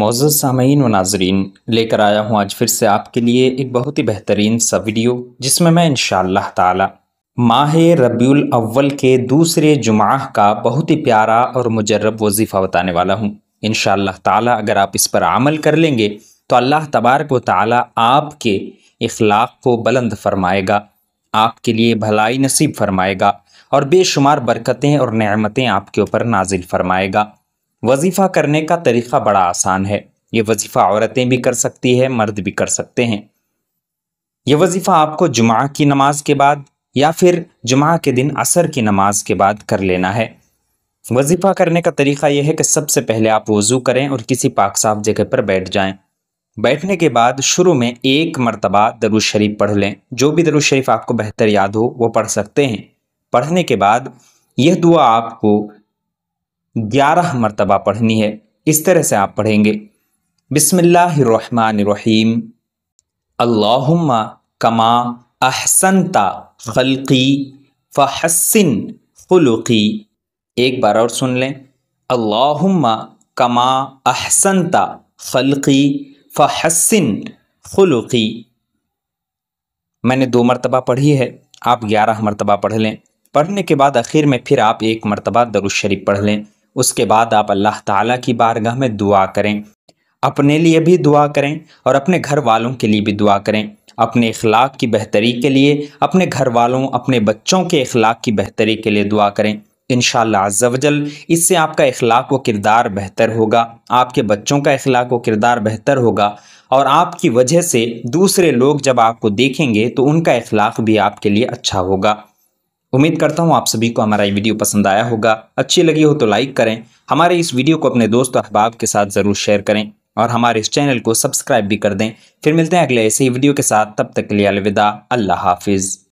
मौजूद सामीन व नाजरीन लेकर आया हूँ आज फिर से आपके लिए एक बहुत ही बेहतरीन सा वीडियो जिसमें मैं इन ताला माह रबील अव्वल के दूसरे जुमा का बहुत ही प्यारा और मुजरब वजीफ़ा बताने वाला हूँ इन ताला अगर आप इस पर अमल कर लेंगे तो अल्लाह तबारक व ताली आपके इखलाक़ को बुलंद फरमाएगा आपके लिए भलाई नसीब फरमाएगा और बेशुमार बरकतें और नमतें आपके ऊपर नाजिल फरमाएगा वजीफ़ा करने का तरीक़ा बड़ा आसान है ये वजीफ़ा औरतें भी कर सकती है मर्द भी कर सकते हैं यह वजीफ़ा आपको जुमा की नमाज के बाद या फिर जुमा के दिन असर की नमाज के बाद कर लेना है वजीफ़ा करने का तरीक़ा यह है कि सबसे पहले आप वज़ू करें और किसी पाक साफ जगह पर बैठ जाएं। बैठने के बाद शुरू में एक मरतबा दरुज शरीफ पढ़ लें जो भी दरुज शरीफ आपको बेहतर याद हो वो पढ़ सकते हैं पढ़ने के बाद यह दुआ आपको ग्यारह मरतबा पढ़नी है इस तरह से आप पढ़ेंगे बिसमीम अल्लाहुम्मा कमा अहसनता खलकी फ़हसिन खुलुकी एक बार और सुन लें अल्लाहुम्मा कमा अहसनता खलकी फ़हसिन खुलुकी मैंने दो मरतबा पढ़ी है आप ग्यारह मरतबा पढ़ लें पढ़ने के बाद आखिर में फिर आप एक मरतबा दरुशरीफ पढ़ लें उसके बाद आप अल्लाह ताला की बारगाह में दुआ करें अपने लिए भी दुआ करें और अपने घर वालों के लिए भी दुआ करें अपने अखलाक की बेहतरी के लिए अपने घर वालों अपने बच्चों के अखलाक की बेहतरी के लिए दुआ करें इन शजल इससे आपका अखलाक व किरदार बेहतर होगा आपके बच्चों का अखलाक व किरदार बेहतर होगा और आपकी वजह से दूसरे लोग जब आपको देखेंगे तो उनका अखलाक भी आपके लिए अच्छा होगा उम्मीद करता हूँ आप सभी को हमारा ये वीडियो पसंद आया होगा अच्छी लगी हो तो लाइक करें हमारे इस वीडियो को अपने दोस्त और अहबाब के साथ ज़रूर शेयर करें और हमारे इस चैनल को सब्सक्राइब भी कर दें फिर मिलते हैं अगले ऐसे ही वीडियो के साथ तब तक के लिए अलविदा अल्लाह हाफिज़